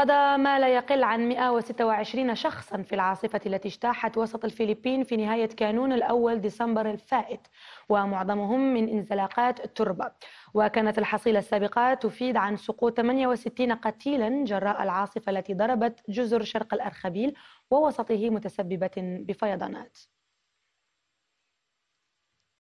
قضى ما لا يقل عن 126 شخصا في العاصفة التي اجتاحت وسط الفلبين في نهاية كانون الأول ديسمبر الفائت ومعظمهم من انزلاقات التربة وكانت الحصيلة السابقة تفيد عن سقوط 68 قتيلا جراء العاصفة التي ضربت جزر شرق الأرخبيل ووسطه متسببة بفيضانات